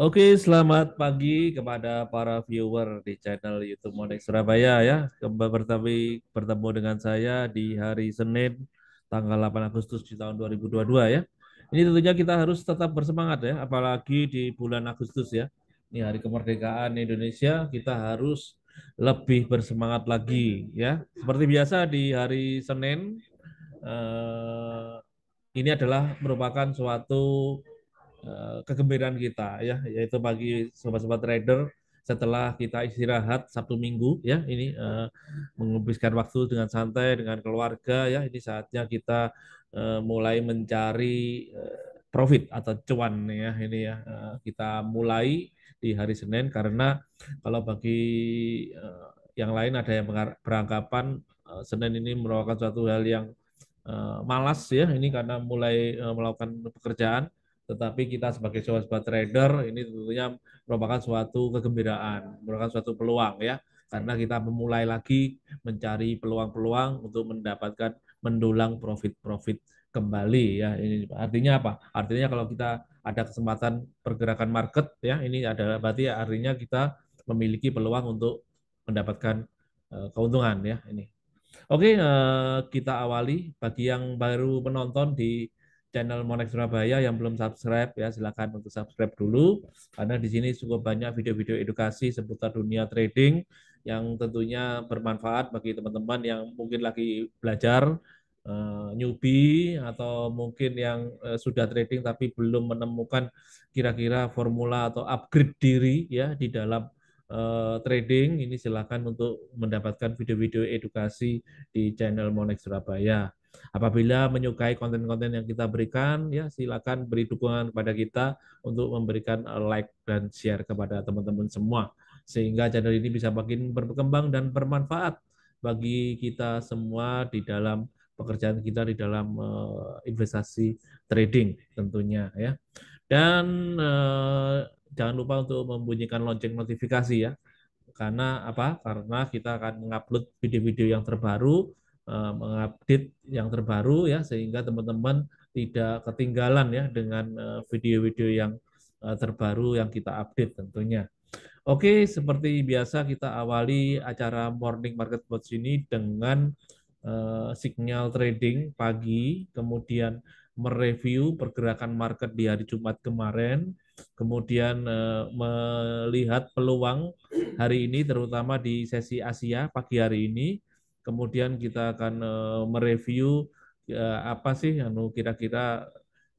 Oke, selamat pagi kepada para viewer di channel YouTube Monex Surabaya ya. Kembali bertemu, bertemu dengan saya di hari Senin tanggal 8 Agustus di tahun 2022 ya. Ini tentunya kita harus tetap bersemangat ya, apalagi di bulan Agustus ya. Ini hari kemerdekaan Indonesia, kita harus lebih bersemangat lagi ya. Seperti biasa di hari Senin eh, ini adalah merupakan suatu Eh, kegembiraan kita ya yaitu bagi sobat-sobat trader setelah kita istirahat Sabtu Minggu ya ini uh, menghabiskan waktu dengan santai dengan keluarga ya ini saatnya kita uh, mulai mencari uh, profit atau cuan ya ini ya uh, kita mulai di hari Senin karena kalau bagi uh, yang lain ada yang beranggapan uh, Senin ini merupakan suatu hal yang uh, malas ya ini karena mulai uh, melakukan pekerjaan tetapi kita sebagai sobat trader ini tentunya merupakan suatu kegembiraan, merupakan suatu peluang ya, karena kita memulai lagi mencari peluang-peluang untuk mendapatkan mendulang profit-profit kembali ya. Ini artinya apa? Artinya kalau kita ada kesempatan pergerakan market ya, ini adalah berarti artinya kita memiliki peluang untuk mendapatkan eh, keuntungan ya ini. Oke, eh, kita awali bagi yang baru menonton di channel Monex Surabaya yang belum subscribe ya silakan untuk subscribe dulu karena di sini cukup banyak video-video edukasi seputar dunia trading yang tentunya bermanfaat bagi teman-teman yang mungkin lagi belajar uh, newbie atau mungkin yang uh, sudah trading tapi belum menemukan kira-kira formula atau upgrade diri ya di dalam uh, trading ini silakan untuk mendapatkan video-video edukasi di channel Monex Surabaya. Apabila menyukai konten-konten yang kita berikan, ya silakan beri dukungan kepada kita untuk memberikan like dan share kepada teman-teman semua sehingga channel ini bisa makin berkembang dan bermanfaat bagi kita semua di dalam pekerjaan kita di dalam eh, investasi trading tentunya ya. Dan uh, jangan lupa untuk membunyikan lonceng notifikasi ya. Karena apa? Karena kita akan mengupload video-video yang terbaru Eh, mengupdate yang terbaru ya sehingga teman-teman tidak ketinggalan ya dengan eh, video-video yang eh, terbaru yang kita update tentunya. Oke, seperti biasa kita awali acara Morning Market Watch ini dengan signal trading pagi, kemudian mereview pergerakan market di hari Jumat kemarin, kemudian melihat peluang hari ini terutama di sesi Asia pagi hari ini, Kemudian kita akan eh, mereview eh, apa sih yang kira-kira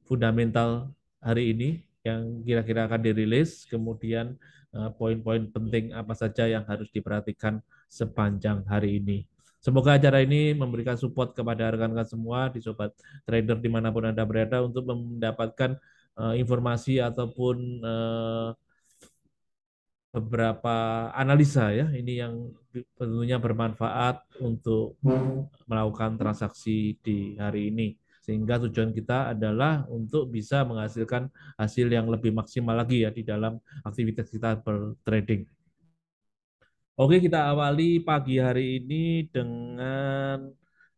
fundamental hari ini yang kira-kira akan dirilis, kemudian eh, poin-poin penting apa saja yang harus diperhatikan sepanjang hari ini. Semoga acara ini memberikan support kepada rekan-rekan semua di sobat trader dimanapun Anda berada untuk mendapatkan informasi ataupun beberapa analisa ya ini yang tentunya bermanfaat untuk melakukan transaksi di hari ini sehingga tujuan kita adalah untuk bisa menghasilkan hasil yang lebih maksimal lagi ya di dalam aktivitas kita bertrading. Oke, kita awali pagi hari ini dengan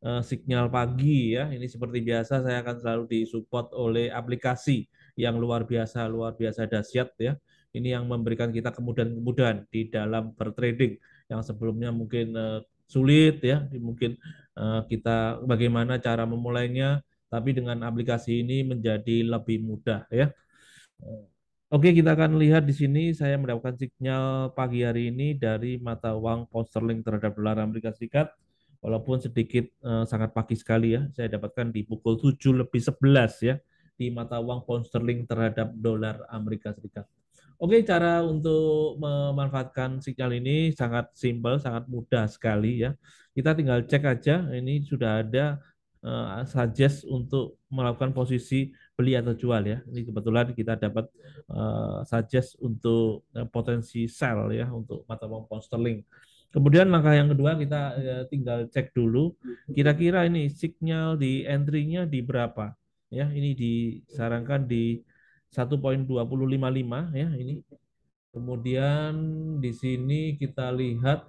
uh, signal pagi ya. Ini seperti biasa saya akan selalu disupport oleh aplikasi yang luar biasa luar biasa dahsyat ya ini yang memberikan kita kemudahan-kemudahan di dalam bertrading yang sebelumnya mungkin eh, sulit ya mungkin eh, kita bagaimana cara memulainya tapi dengan aplikasi ini menjadi lebih mudah ya eh, Oke kita akan lihat di sini saya mendapatkan signal pagi hari ini dari mata uang pound sterling terhadap dolar Amerika Serikat walaupun sedikit sangat pagi sekali ya saya dapatkan di pukul 7 lebih 11 ya di mata uang pound sterling terhadap dolar Amerika Serikat. Oke, cara untuk memanfaatkan sinyal ini sangat simpel, sangat mudah sekali ya. Kita tinggal cek aja, ini sudah ada uh, suggest untuk melakukan posisi beli atau jual ya. Ini kebetulan kita dapat uh, suggest untuk uh, potensi sell ya untuk mata uang pound Kemudian langkah yang kedua kita uh, tinggal cek dulu kira-kira ini signal di entry-nya di berapa ya. Ini disarankan di 1.255 ya ini. Kemudian di sini kita lihat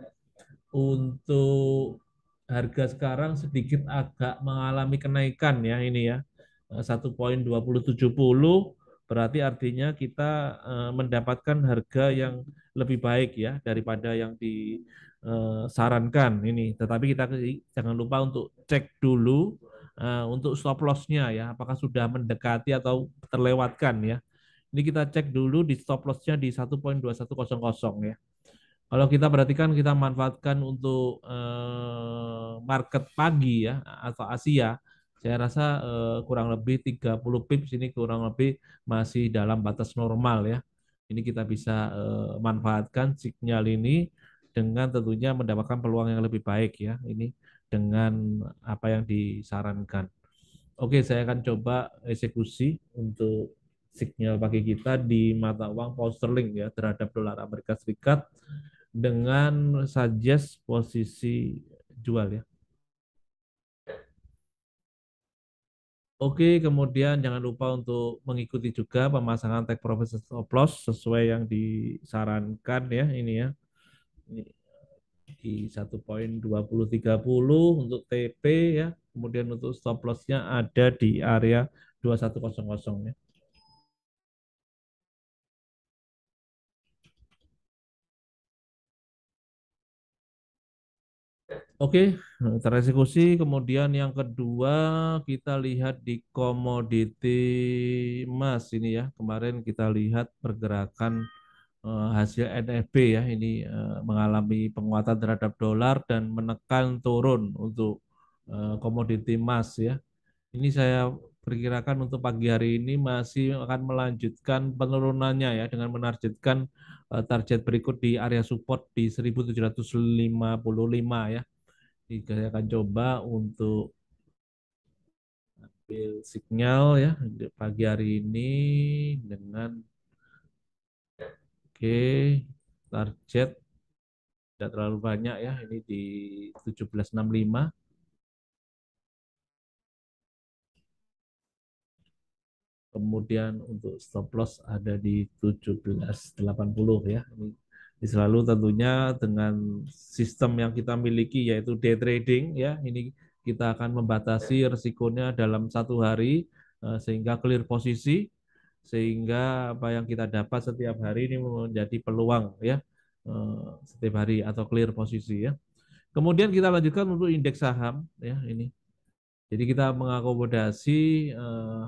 untuk harga sekarang sedikit agak mengalami kenaikan ya ini ya. 1.270 eh, berarti artinya kita eh, mendapatkan harga yang lebih baik ya daripada yang disarankan eh, ini. Tetapi kita jangan lupa untuk cek dulu Eh, untuk stop loss-nya ya, apakah sudah mendekati atau terlewatkan ya. Ini kita cek dulu di stop loss-nya di 1.2100 ya. Kalau kita perhatikan kita manfaatkan untuk uh, market pagi ya atau Asia, saya rasa uh, kurang lebih 30 pips ini kurang lebih masih dalam batas normal ya. Ini kita bisa uh, manfaatkan sinyal ini dengan tentunya mendapatkan peluang yang lebih baik ya. Ini dengan apa yang disarankan. Oke, saya akan coba eksekusi untuk signal pagi kita di mata uang pound sterling ya terhadap dolar Amerika Serikat dengan suggest posisi jual ya. Oke, kemudian jangan lupa untuk mengikuti juga pemasangan take profit stop loss sesuai yang disarankan ya ini ya. Ini di poin 1.2030 untuk TP ya. Kemudian untuk stop loss-nya ada di area 2100 ya. Oke, okay, teresekusi. Kemudian yang kedua kita lihat di komoditi emas ini ya. Kemarin kita lihat pergerakan Eh, hasil NFB e ya ini eh, mengalami penguatan terhadap dolar dan menekan turun untuk eh, komoditi emas ya. Ini saya perkirakan untuk pagi hari ini masih akan melanjutkan penurunannya ya dengan menargetkan target berikut di area support di 1755 ya. Jadi saya akan coba untuk ambil signal ya pagi hari ini dengan Oke, target tidak terlalu banyak ya, ini di 1765. Kemudian untuk stop loss ada di 1780 ya. Ini selalu tentunya dengan sistem yang kita miliki yaitu day trading ya. Ini kita akan membatasi resikonya dalam satu hari eh, sehingga clear posisi sehingga apa yang kita dapat setiap hari ini menjadi peluang ya eh, setiap hari atau clear posisi ya. Kemudian kita lanjutkan untuk indeks saham ya ini. Jadi kita mengakomodasi uh,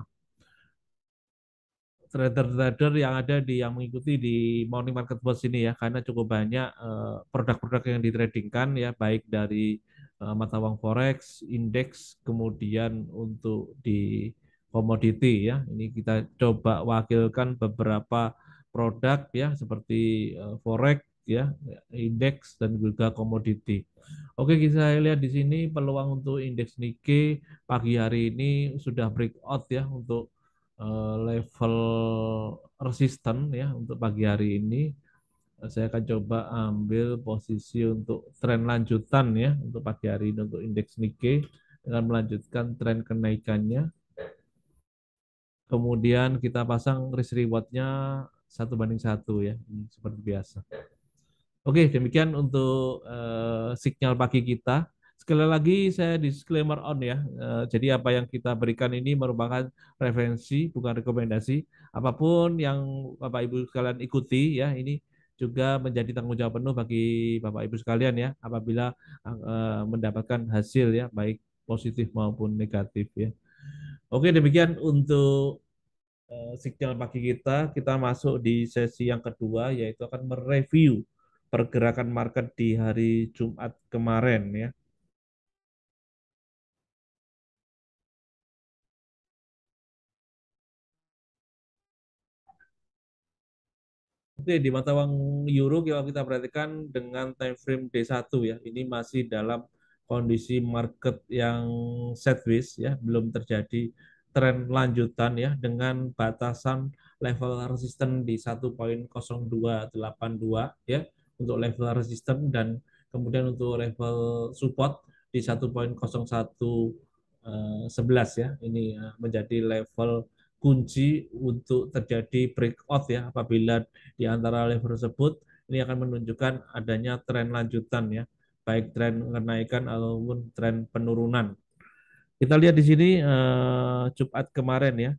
trader-trader yang ada di yang mengikuti di morning market board ini ya karena cukup banyak produk eh, produk-produk yang ditradingkan ya baik dari uh, mata uang forex, indeks kemudian untuk di komoditi ya. Ini kita coba wakilkan beberapa produk ya seperti eh, forex ya, indeks dan juga komoditi. Oke, kita lihat di sini peluang untuk indeks Nikkei pagi hari ini sudah breakout ya untuk eh, level resisten ya untuk pagi hari ini. Saya akan coba ambil posisi untuk tren lanjutan ya untuk pagi hari ini untuk indeks Nikkei dengan melanjutkan tren kenaikannya kemudian kita pasang risk rewardnya satu banding satu ya seperti biasa oke demikian untuk uh, signal pagi kita sekali lagi saya disclaimer on ya uh, jadi apa yang kita berikan ini merupakan referensi bukan rekomendasi apapun yang bapak ibu sekalian ikuti ya ini juga menjadi tanggung jawab penuh bagi bapak ibu sekalian ya apabila uh, mendapatkan hasil ya baik positif maupun negatif ya Oke, demikian untuk uh, eh, signal pagi kita. Kita masuk di sesi yang kedua, yaitu akan mereview pergerakan market di hari Jumat kemarin ya. Oke, di mata uang euro kalau kita perhatikan dengan time frame D1 ya, ini masih dalam kondisi market yang sideways ya belum terjadi tren lanjutan ya dengan batasan level resisten di 1.0282 ya untuk level resisten dan kemudian untuk level support di 1.0111 eh, ya ini eh, menjadi level kunci untuk terjadi breakout ya apabila di antara level tersebut ini akan menunjukkan adanya tren lanjutan ya baik tren kenaikan ataupun tren penurunan. Kita lihat di sini eh, Jumat kemarin ya,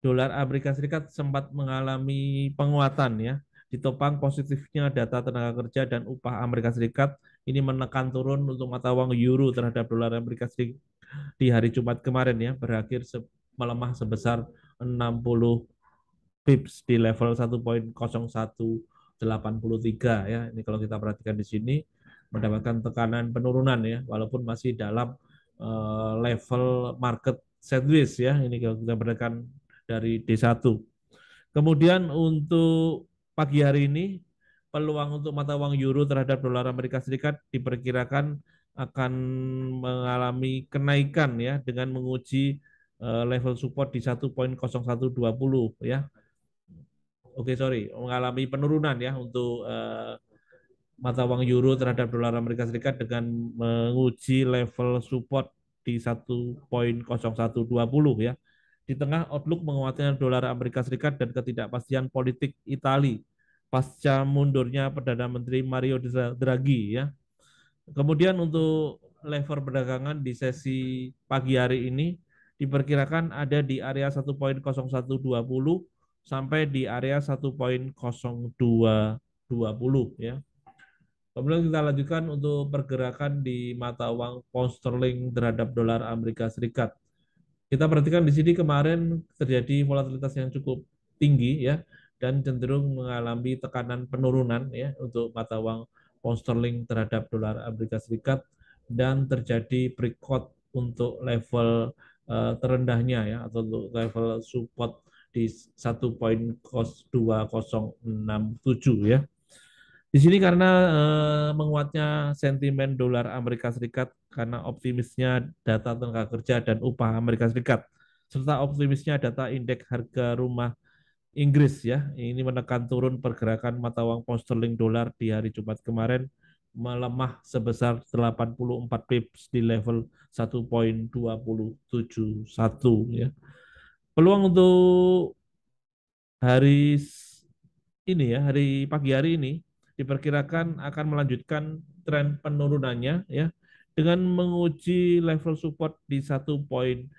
dolar Amerika Serikat sempat mengalami penguatan ya, ditopang positifnya data tenaga kerja dan upah Amerika Serikat ini menekan turun untuk mata uang euro terhadap dolar Amerika Serikat di hari Jumat kemarin ya berakhir se melemah sebesar 60 pips di level 1.0183 ya. Ini kalau kita perhatikan di sini mendapatkan tekanan penurunan ya, walaupun masih dalam uh, level market sideways ya, ini kalau kita berikan dari D1. Kemudian untuk pagi hari ini, peluang untuk mata uang euro terhadap dolar Amerika Serikat diperkirakan akan mengalami kenaikan ya dengan menguji eh, level support di 1.0120 ya. Oke, sorry, mengalami penurunan ya untuk uh, mata uang euro terhadap dolar Amerika Serikat dengan menguji level support di 1.0120 ya. Di tengah outlook menguatnya dolar Amerika Serikat dan ketidakpastian politik Italia pasca mundurnya Perdana Menteri Mario Draghi ya. Kemudian untuk level perdagangan di sesi pagi hari ini diperkirakan ada di area 1.0120 sampai di area 1.0220 ya. Kemudian kita lanjutkan untuk pergerakan di mata uang pound sterling terhadap dolar Amerika Serikat. Kita perhatikan di sini kemarin terjadi volatilitas yang cukup tinggi ya dan cenderung mengalami tekanan penurunan ya untuk mata uang pound sterling terhadap dolar Amerika Serikat dan terjadi breakout untuk level uh, terendahnya ya atau untuk level support di 1.2067 ya. Di sini karena eh, menguatnya sentimen dolar Amerika Serikat karena optimisnya data tenaga kerja dan upah Amerika Serikat serta optimisnya data indeks harga rumah Inggris ya. Ini menekan turun pergerakan mata uang pound sterling dolar di hari Jumat kemarin melemah sebesar 84 pips di level 1.271 ya. Peluang untuk hari ini ya, hari pagi hari ini diperkirakan akan melanjutkan tren penurunannya ya dengan menguji level support di 1.2020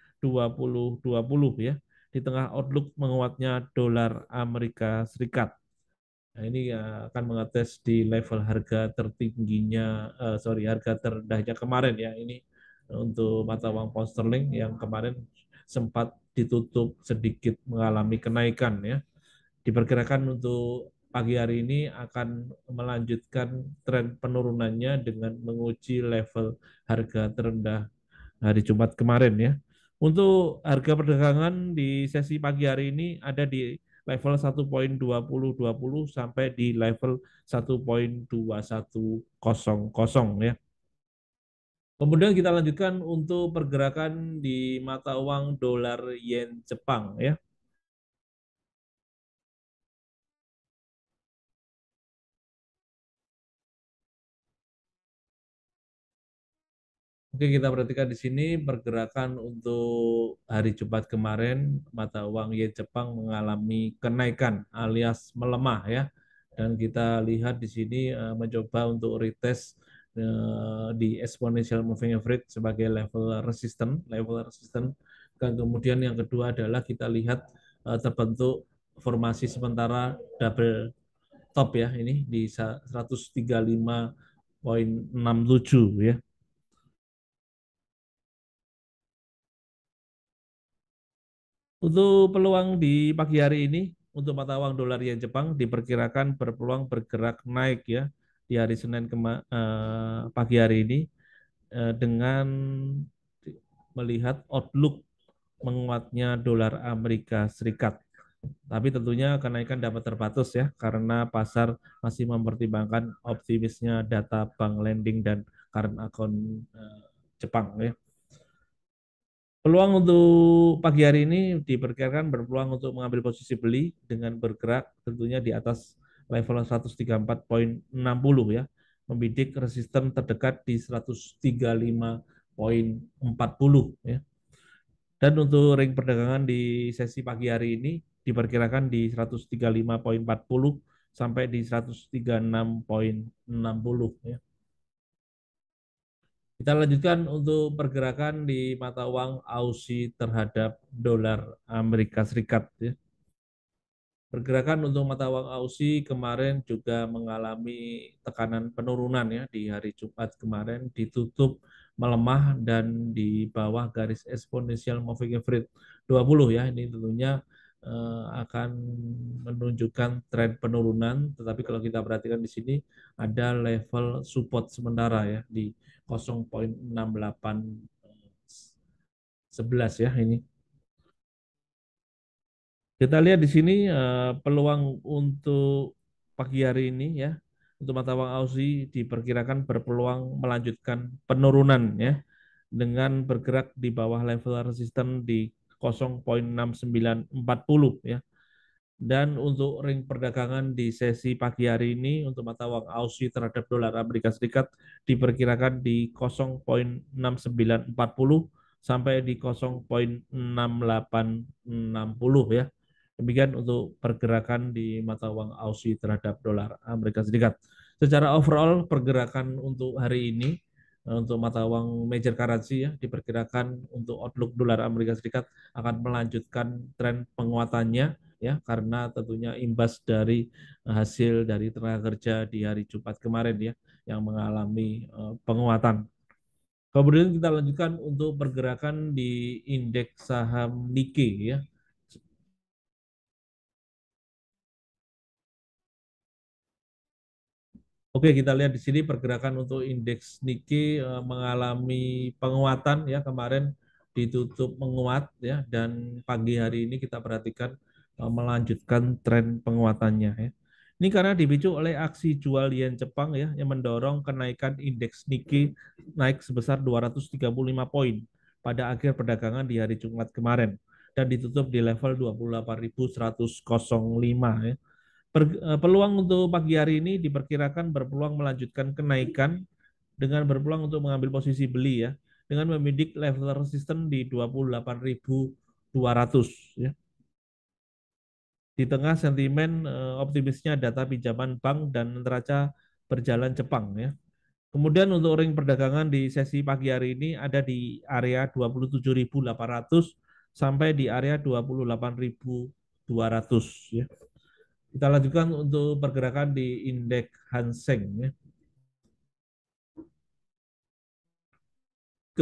ya di tengah outlook menguatnya dolar Amerika Serikat. Nah, ini eh, akan mengetes di level harga tertingginya uh, sorry harga terendahnya kemarin ya ini untuk mata uang pound sterling yang kemarin sempat ditutup sedikit mengalami kenaikan ya diperkirakan untuk pagi hari ini akan melanjutkan tren penurunannya dengan menguji level harga terendah hari Jumat kemarin ya. Untuk harga perdagangan di sesi pagi hari ini ada di level 1.2020 sampai di level 1.2100 ya. Kemudian kita lanjutkan untuk pergerakan di mata uang dolar yen Jepang ya. Oke, kita perhatikan di sini pergerakan untuk hari Jumat kemarin mata uang yen Jepang mengalami kenaikan alias melemah ya. Dan kita lihat di sini eh, mencoba untuk retest eh, di exponential moving average sebagai level resisten, level resisten. Dan kemudian yang kedua adalah kita lihat eh, terbentuk formasi sementara double top ya ini di 135.67 ya Untuk peluang di pagi hari ini, untuk mata uang dolar yen Jepang diperkirakan berpeluang bergerak naik ya di hari Senin kema eh, pagi hari ini eh, dengan melihat outlook menguatnya dolar Amerika Serikat. Tapi tentunya kenaikan dapat terbatas ya karena pasar masih mempertimbangkan optimisnya data bank lending dan current account eh, Jepang ya. Peluang untuk pagi hari ini diperkirakan berpeluang untuk mengambil posisi beli dengan bergerak tentunya di atas level 134.60 ya, membidik resisten terdekat di 135.40 ya. Dan untuk ring perdagangan di sesi pagi hari ini diperkirakan di 135.40 sampai di 136.60 ya. Kita lanjutkan untuk pergerakan di mata uang Aussie terhadap dolar Amerika Serikat. Ya. Pergerakan untuk mata uang Aussie kemarin juga mengalami tekanan penurunan ya di hari Jumat kemarin ditutup melemah dan di bawah garis eksponensial moving average 20 ya ini tentunya eh, akan menunjukkan tren penurunan tetapi kalau kita perhatikan di sini ada level support sementara ya di 0.6811 eh, ya ini. Kita lihat di sini eh, peluang untuk pagi hari ini ya untuk mata uang Aussie diperkirakan berpeluang melanjutkan penurunan ya dengan bergerak di bawah level resisten di 0.6940 ya. Dan untuk ring perdagangan di sesi pagi hari ini untuk mata uang Aussie terhadap dolar Amerika Serikat diperkirakan di 0.6940 sampai di 0.6860 ya. Demikian untuk pergerakan di mata uang Aussie terhadap dolar Amerika Serikat. Secara overall pergerakan untuk hari ini eh, untuk mata uang major currency ya diperkirakan untuk outlook dolar Amerika Serikat akan melanjutkan tren penguatannya ya karena tentunya imbas dari eh, hasil dari tenaga kerja di hari Jumat kemarin ya yang mengalami eh, penguatan. Kemudian kita lanjutkan untuk pergerakan di indeks saham Nike ya. Oke, kita lihat di sini pergerakan untuk indeks Nike eh, mengalami penguatan ya kemarin ditutup menguat ya dan pagi hari ini kita perhatikan Eh, melanjutkan tren penguatannya ya. Ini karena dipicu oleh aksi jual yen Jepang ya yang mendorong kenaikan indeks Nikkei naik sebesar 235 poin pada akhir perdagangan di hari Jumat kemarin dan ditutup di level 28.105 ya. Per, eh, peluang untuk pagi hari ini diperkirakan berpeluang melanjutkan kenaikan dengan berpeluang untuk mengambil posisi beli ya dengan membidik level resisten di 28.200 ya di tengah sentimen eh, optimisnya data pinjaman bank dan neraca berjalan Jepang ya. Kemudian untuk ring perdagangan di sesi pagi hari ini ada di area 27.800 sampai di area 28.200 ya. Kita lanjutkan untuk pergerakan di indeks Hanseng ya.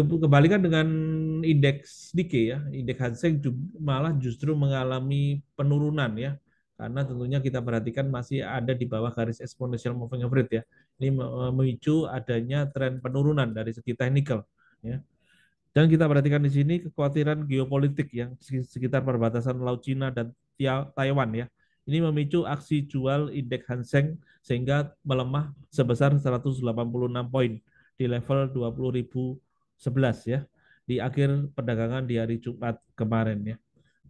Kebalikan dengan indeks Nikkei ya, indeks Hanseng malah justru mengalami penurunan ya, karena tentunya kita perhatikan masih ada di bawah garis exponential moving average ya. Ini memicu adanya tren penurunan dari segi teknikal ya. Dan kita perhatikan di sini kekhawatiran geopolitik yang sekitar perbatasan Laut Cina dan Taiwan ya. Ini memicu aksi jual indeks Hanseng sehingga melemah sebesar 186 poin di level 20.000 11 ya di akhir perdagangan di hari Jumat kemarin ya.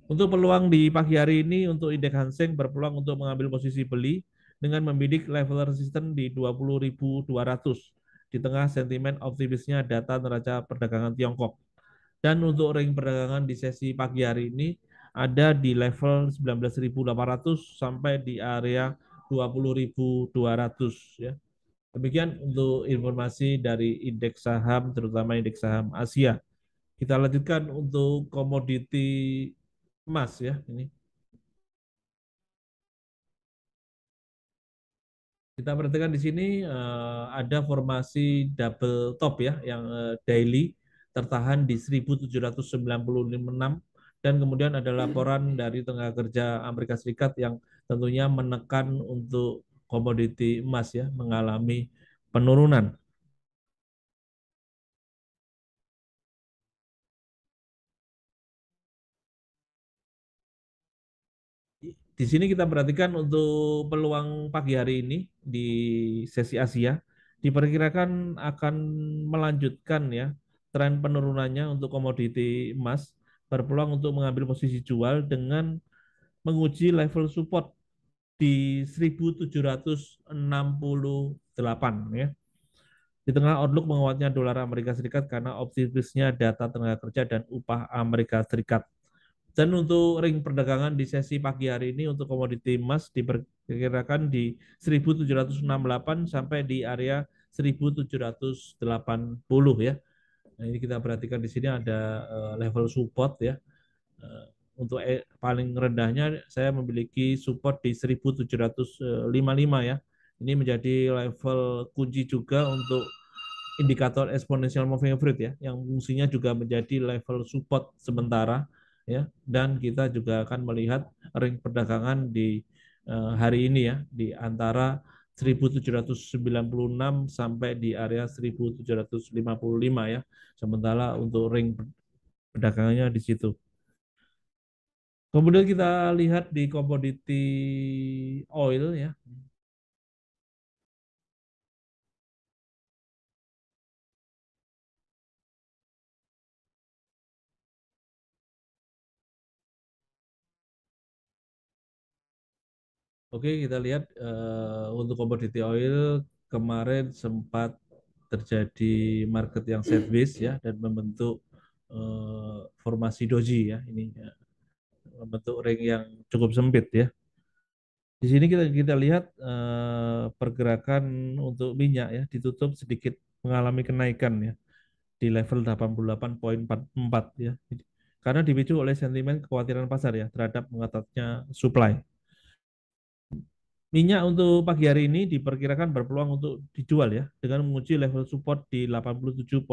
Untuk peluang di pagi hari ini untuk indeks Hang berpeluang untuk mengambil posisi beli dengan membidik level resistance di 20.200 di tengah sentimen optimisnya data neraca perdagangan Tiongkok. Dan untuk ring perdagangan di sesi pagi hari ini ada di level 19.800 sampai di area 20.200 ya. Demikian untuk informasi dari indeks saham, terutama indeks saham Asia. Kita lanjutkan untuk komoditi emas ya ini. Kita perhatikan di sini eh, ada formasi double top ya yang eh, daily tertahan di 1796 dan kemudian ada laporan dari tenaga kerja Amerika Serikat yang tentunya menekan untuk komoditi emas ya mengalami penurunan. Di sini kita perhatikan untuk peluang pagi hari ini di sesi Asia diperkirakan akan melanjutkan ya tren penurunannya untuk komoditi emas berpeluang untuk mengambil posisi jual dengan menguji level support di 1768 ya. Di tengah outlook menguatnya dolar Amerika Serikat karena optimisnya data tenaga kerja dan upah Amerika Serikat. Dan untuk ring perdagangan di sesi pagi hari ini untuk komoditi emas diperkirakan di 1768 sampai di area 1780 ya. Nah, ini kita perhatikan di sini ada eh, level support ya. Eh, untuk eh, paling rendahnya saya memiliki support di 1755 ya. Ini menjadi level kunci juga untuk indikator exponential moving average ya yang fungsinya juga menjadi level support sementara ya dan kita juga akan melihat ring perdagangan di uh, hari ini ya di antara 1796 sampai di area 1755 ya sementara untuk ring perdagangannya di situ. Kemudian kita lihat di komoditi oil ya. Oke, kita lihat uh, untuk komoditi oil kemarin sempat terjadi market yang sideways ya dan membentuk uh, formasi doji ya ini. Ya membentuk ring yang cukup sempit ya. Di sini kita kita lihat eh, pergerakan untuk minyak ya ditutup sedikit mengalami kenaikan ya di level 88.44 ya. Karena dipicu oleh sentimen kekhawatiran pasar ya terhadap mengetatnya supply. Minyak untuk pagi hari ini diperkirakan berpeluang untuk dijual ya dengan menguji level support di 87.00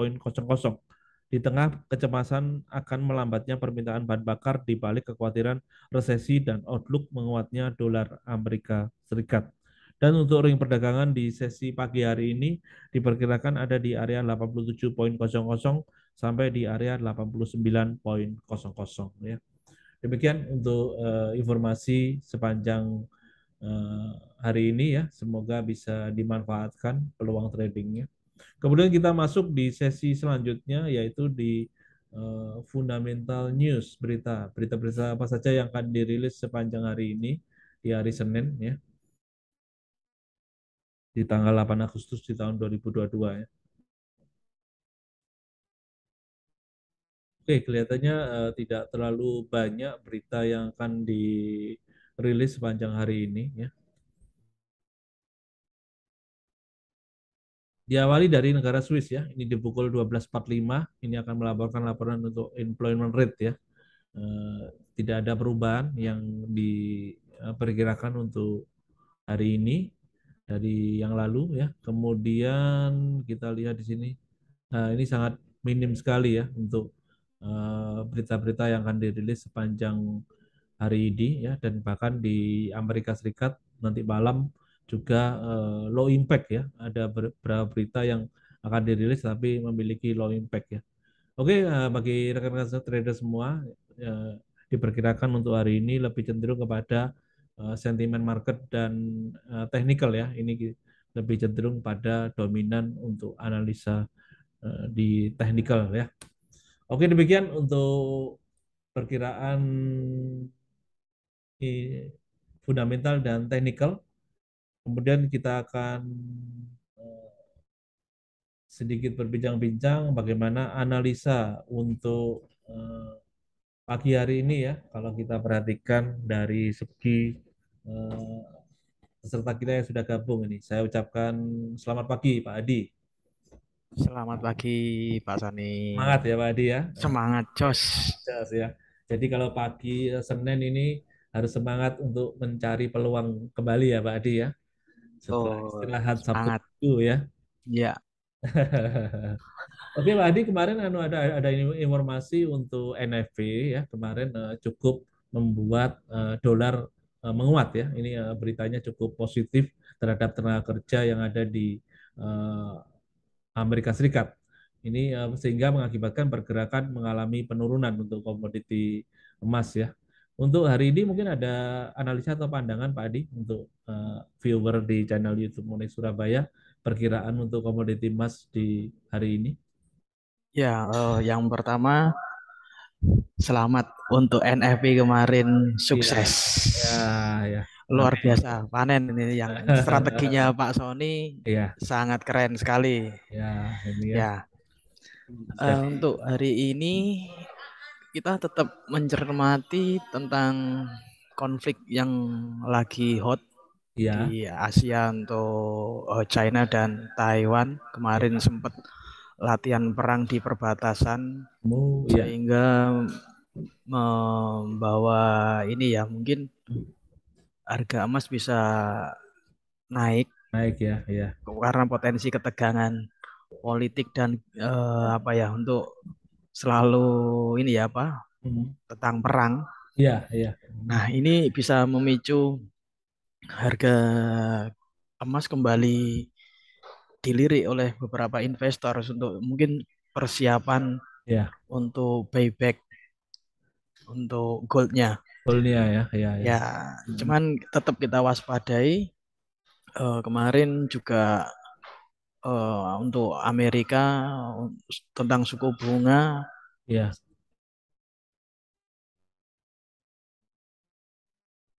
di tengah kecemasan akan melambatnya permintaan bahan bakar di balik kekhawatiran resesi dan outlook menguatnya dolar Amerika Serikat. Dan untuk ring perdagangan di sesi pagi hari ini diperkirakan ada di area 87.00 sampai di area 89.00 ya. Demikian untuk uh, informasi sepanjang uh, hari ini ya. Semoga bisa dimanfaatkan peluang tradingnya. Kemudian kita masuk di sesi selanjutnya yaitu di uh, fundamental news berita berita-berita apa saja yang akan dirilis sepanjang hari ini di hari Senin ya di tanggal 8 Agustus di tahun 2022 ya. Oke, kelihatannya uh, tidak terlalu banyak berita yang akan dirilis sepanjang hari ini ya. Diawali dari negara Swiss ya, ini di pukul 12.45, ini akan melaporkan laporan untuk employment rate ya. Eh, tidak ada perubahan yang diperkirakan untuk hari ini dari yang lalu ya. Kemudian kita lihat di sini, eh, ini sangat minim sekali ya untuk eh, berita-berita yang akan dirilis sepanjang hari ini ya dan bahkan di Amerika Serikat nanti malam juga uh, low impact ya. Ada beberapa berita yang akan dirilis tapi memiliki low impact ya. Oke, uh, bagi rekan-rekan trader semua uh, diperkirakan untuk hari ini lebih cenderung kepada uh, sentimen market dan uh, technical ya. Ini lebih cenderung pada dominan untuk analisa uh, di technical ya. Oke, demikian untuk perkiraan fundamental dan technical Kemudian kita akan eh, sedikit berbincang-bincang bagaimana analisa untuk eh, pagi hari ini ya kalau kita perhatikan dari segi eh, peserta kita yang sudah gabung ini saya ucapkan selamat pagi Pak Adi selamat pagi Pak Sani. semangat ya Pak Adi ya semangat jos jos ya jadi kalau pagi Senin ini harus semangat untuk mencari peluang kembali ya Pak Adi ya setelah oh, istirahat Sabtu sangat. ya. Iya. Oke Pak Adi kemarin anu ada ada informasi untuk NFP ya kemarin uh, cukup membuat uh, dolar uh, menguat ya ini uh, beritanya cukup positif terhadap tenaga kerja yang ada di uh, Amerika Serikat ini uh, sehingga mengakibatkan pergerakan mengalami penurunan untuk komoditi emas ya untuk hari ini mungkin ada analisa atau pandangan Pak Adi untuk uh, viewer di channel YouTube Monik Surabaya perkiraan untuk komoditi emas di hari ini. Ya, uh, yang pertama selamat untuk NFP kemarin sukses. Ya, ya, ya. Luar biasa panen ini yang strateginya Pak Sony ya. sangat keren sekali. Ya, ini ya. ya. Uh, untuk hari ini kita tetap mencermati tentang konflik yang lagi hot ya. di Asia untuk eh, China dan Taiwan kemarin ya. sempat latihan perang di perbatasan oh, ya. sehingga membawa ini ya mungkin harga emas bisa naik naik ya ya karena potensi ketegangan politik dan eh, apa ya untuk selalu ini ya apa hmm. tentang perang. Iya, iya. Nah, ini bisa memicu harga emas kembali dilirik oleh beberapa investor untuk mungkin persiapan ya. untuk buyback untuk goldnya. Goldnya ya, ya. Ya, ya hmm. cuman tetap kita waspadai. Uh, kemarin juga uh, untuk Amerika eh, tentang suku bunga ya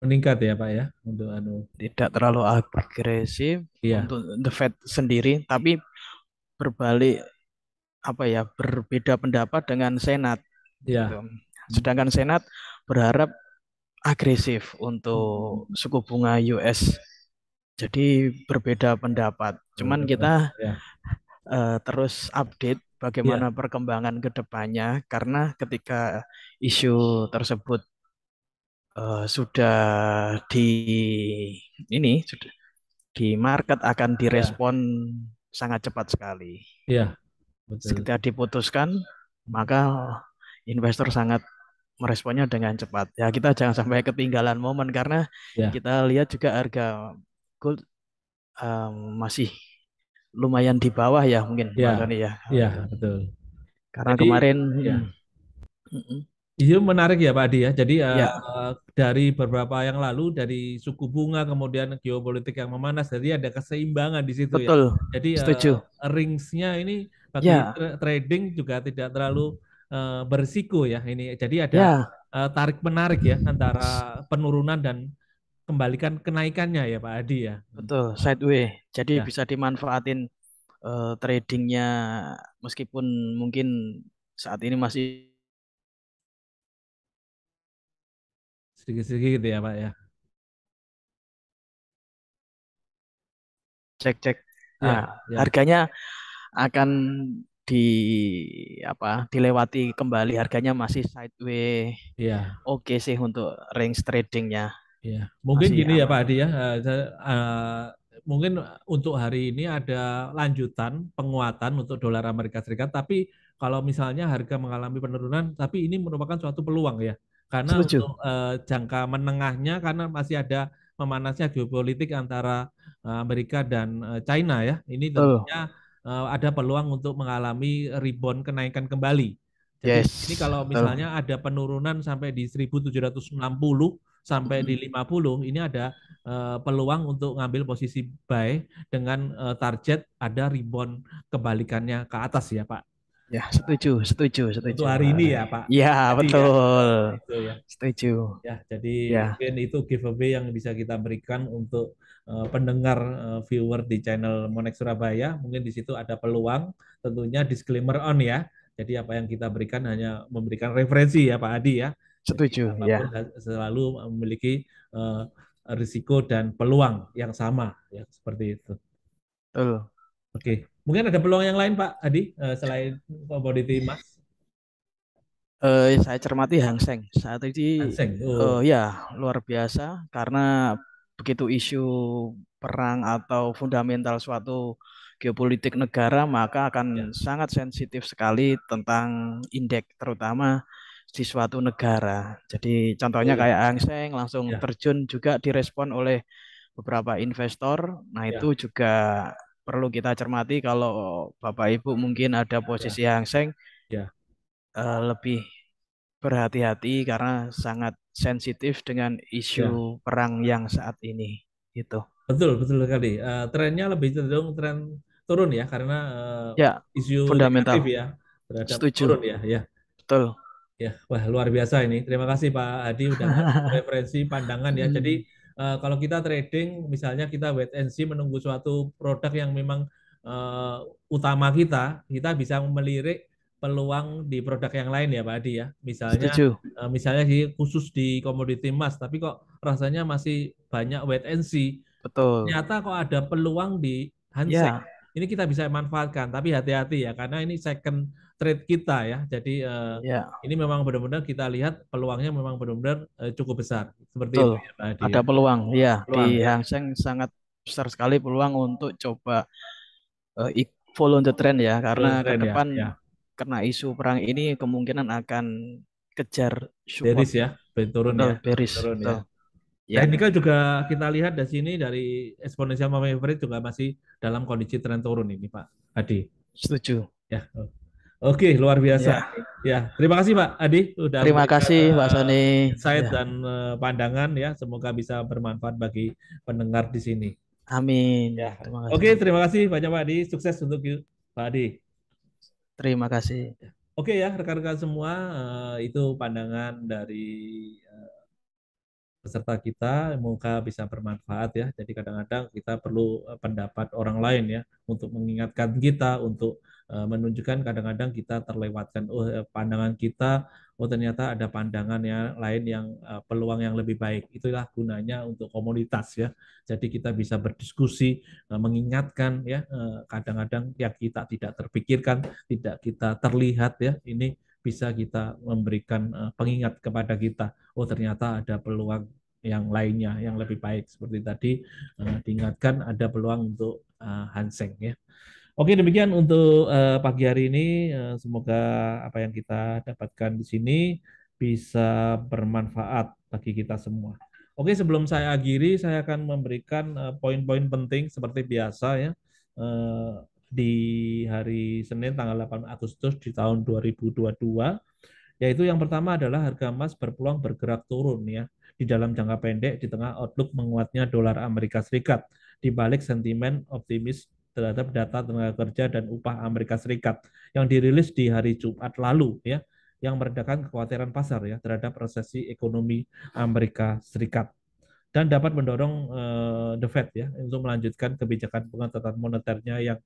meningkat ya Pak ya untuk anu tidak terlalu agresif ya. untuk the Fed sendiri tapi berbalik apa ya berbeda pendapat dengan Senat ya. gitu. sedangkan Senat berharap agresif untuk suku bunga US jadi berbeda pendapat. Cuman kita ya. uh, terus update bagaimana ya. perkembangan kedepannya karena ketika isu tersebut uh, sudah di ini sudah di market akan ya. direspon ya. sangat cepat sekali. Iya. Ketika diputuskan maka investor sangat meresponnya dengan cepat. Ya kita jangan sampai ketinggalan momen karena ya. kita lihat juga harga Gold um, masih lumayan di bawah ya mungkin ya, ya, ya. Iya, betul. Karena Jadi, kemarin ya. Hmm. Mm Itu iya, menarik ya Pak Adi ya. Jadi eh, ya. Uh, dari beberapa yang lalu dari suku bunga kemudian geopolitik yang memanas, jadi ada keseimbangan di situ ya. Betul. ya. Jadi eh, Setuju. Uh, ringsnya ini bagi ya. trading juga tidak terlalu uh, ya ini. Jadi ada ya. uh, tarik menarik ya antara penurunan dan kembalikan kenaikannya ya Pak Adi ya. Hmm. Betul, sideways Jadi ya. bisa dimanfaatin uh, tradingnya meskipun mungkin saat ini masih sedikit-sedikit gitu ya Pak ya. Cek-cek. Ya, nah, ya. harganya akan di apa dilewati kembali harganya masih sideways Iya. Oke sih untuk range tradingnya. Ya, mungkin Masih gini ya Pak Adi ya. Uh, uh, mungkin untuk hari ini ada lanjutan penguatan untuk dolar Amerika Serikat, tapi kalau misalnya harga mengalami penurunan, tapi ini merupakan suatu peluang ya. Karena untuk uh, jangka menengahnya karena masih ada memanasnya geopolitik antara uh, Amerika dan uh, China ya. Ini tentunya uh, ada peluang untuk mengalami rebound kenaikan kembali. Jadi yes. ini kalau misalnya Betul. ada penurunan sampai di 1760 sampai di 50 ini ada uh, peluang untuk ngambil posisi buy dengan uh, target ada rebound kebalikannya ke atas ya Pak. Ya, setuju, setuju, setuju. Untuk hari ini ya, Pak. Ya, jadi, ya, betul. Ya, itu, ya. Setuju. Ya, jadi ya. mungkin itu giveaway yang bisa kita berikan untuk uh, pendengar uh, viewer di channel Monex Surabaya. Mungkin di situ ada peluang, tentunya disclaimer on ya. Jadi apa yang kita berikan hanya memberikan referensi ya, Pak Adi ya setuju ya selalu memiliki uh, risiko dan peluang yang sama ya seperti itu betul oke okay. mungkin ada peluang yang lain pak Adi uh, selain komoditi emas Uh, saya cermati Hang Seng saat ini Hang Seng. Oh. Uh, ya luar biasa karena begitu isu perang atau fundamental suatu geopolitik negara maka akan ya. sangat sensitif sekali tentang indeks terutama di suatu negara. Jadi contohnya iya, iya, kayak Hang iya. Seng langsung ya. terjun juga direspon oleh beberapa investor. Nah, ya. itu juga perlu kita cermati kalau Bapak Ibu mungkin ada posisi ya. Hang Seng ya. Uh, lebih berhati-hati karena sangat sensitif dengan isu ya. perang yang saat ini itu. Betul, betul sekali. Uh, trennya lebih cenderung tren turun ya karena uh, ya, isu fundamental ya terhadap Setuju. turun ya, ya. Betul. Ya, wah luar biasa ini. Terima kasih Pak Adi udah referensi pandangan ya. Jadi uh, kalau kita trading, misalnya kita wait and see menunggu suatu produk yang memang uh, utama kita, kita bisa melirik peluang di produk yang lain ya Pak Adi ya. Misalnya, Uh, misalnya di, khusus di komoditi emas, tapi kok rasanya masih banyak wait and see. Betul. Ternyata kok ada peluang di handset. Yeah. Ini kita bisa manfaatkan, tapi hati-hati ya karena ini second trade kita ya. Jadi uh, eh, yeah. ini memang benar-benar kita lihat peluangnya memang benar-benar uh, cukup besar. Seperti Betul. itu ya Pak ya. Ada peluang iya. ya peluang. di Hang Seng sangat besar sekali peluang untuk coba uh, follow the trend ya karena ke ya, depan ya, ya. karena isu perang ini kemungkinan akan kejar support. Beris ya, turun Betul, ya. Beris. Turun, ya. Betul. ya. Ya. Teknikal juga kita lihat dari sini dari eksponensial moving average juga masih dalam kondisi tren turun ini Pak Hadi. Setuju. Ya. Oh. Oke, luar biasa. Ya, ya. terima kasih Pak Adi Udah Terima kasih Pak eh, Sony. Insight ya. dan eh, pandangan ya, semoga bisa bermanfaat bagi pendengar di sini. Amin. Ya. Terima kasih. Oke, terima kasih banyak Pak Adi. Sukses untuk you, Pak Adi. Terima kasih. Oke ya, rekan-rekan semua, eh, itu pandangan dari peserta kita semoga bisa bermanfaat ya. Jadi kadang-kadang kita perlu eh, pendapat orang lain ya untuk mengingatkan kita untuk eh, menunjukkan kadang-kadang kita terlewatkan oh eh, pandangan kita oh ternyata ada pandangan yang lain yang peluang yang lebih baik. Itulah gunanya untuk komunitas ya. Jadi kita bisa berdiskusi mengingatkan ya kadang-kadang yang kita tidak terpikirkan, tidak kita terlihat ya. Ini bisa kita memberikan eh, pengingat kepada kita oh ternyata ada peluang yang lainnya yang lebih baik seperti tadi uh, diingatkan ada peluang untuk uh, Hanseng ya. Oke demikian untuk uh, pagi hari ini uh, semoga apa yang kita dapatkan di sini bisa bermanfaat bagi kita semua. Oke sebelum saya akhiri saya akan memberikan poin-poin penting seperti biasa ya. Uh, di hari Senin tanggal 8 Agustus di tahun 2022 yaitu yang pertama adalah harga emas berpeluang bergerak turun ya di dalam jangka pendek di tengah outlook menguatnya dolar Amerika Serikat di balik sentimen optimis terhadap data tenaga kerja dan upah Amerika Serikat yang dirilis di hari Jumat lalu ya yang meredakan kekhawatiran pasar ya terhadap resesi ekonomi Amerika Serikat dan dapat mendorong uh, the Fed ya untuk melanjutkan kebijakan pengetatan moneternya yang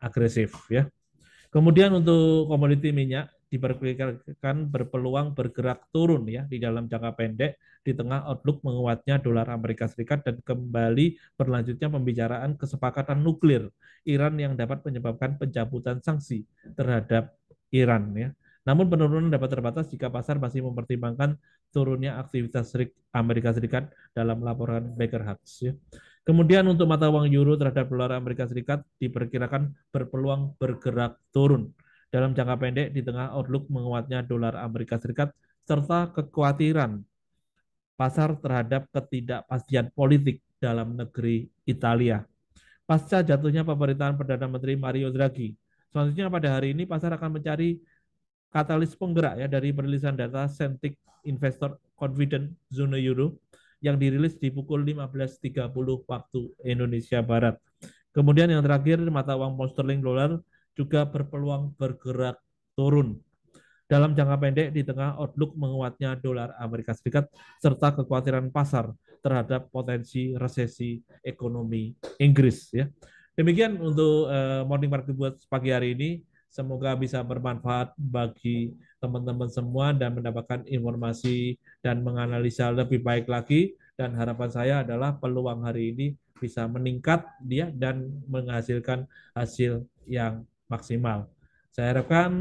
agresif ya. Kemudian untuk komoditi minyak diperkirakan berpeluang bergerak turun ya di dalam jangka pendek di tengah outlook menguatnya dolar Amerika Serikat dan kembali berlanjutnya pembicaraan kesepakatan nuklir Iran yang dapat menyebabkan pencabutan sanksi terhadap Iran ya. Namun penurunan dapat terbatas jika pasar masih mempertimbangkan turunnya aktivitas Amerika Serikat dalam laporan Baker Hughes ya. Kemudian untuk mata uang euro terhadap dolar Amerika Serikat diperkirakan berpeluang bergerak turun dalam jangka pendek di tengah outlook menguatnya dolar Amerika Serikat serta kekhawatiran pasar terhadap ketidakpastian politik dalam negeri Italia. Pasca jatuhnya pemerintahan Perdana Menteri Mario Draghi, selanjutnya pada hari ini pasar akan mencari katalis penggerak ya dari perilisan data Sentik Investor Confident zone Euro yang dirilis di pukul 15.30 waktu Indonesia Barat. Kemudian yang terakhir mata uang pound sterling dollar juga berpeluang bergerak turun. Dalam jangka pendek di tengah outlook menguatnya dolar Amerika Serikat serta kekhawatiran pasar terhadap potensi resesi ekonomi Inggris ya. Demikian untuk uh, morning market buat pagi hari ini. Semoga bisa bermanfaat bagi teman-teman semua dan mendapatkan informasi dan menganalisa lebih baik lagi. Dan harapan saya adalah peluang hari ini bisa meningkat dia ya, dan menghasilkan hasil yang maksimal. Saya harapkan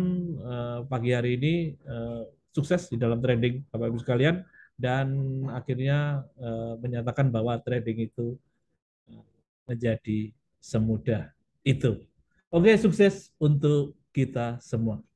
eh, pagi hari ini eh, sukses di dalam trading Bapak Ibu sekalian dan akhirnya eh, menyatakan bahwa trading itu menjadi semudah itu. Oke, sukses untuk kita semua.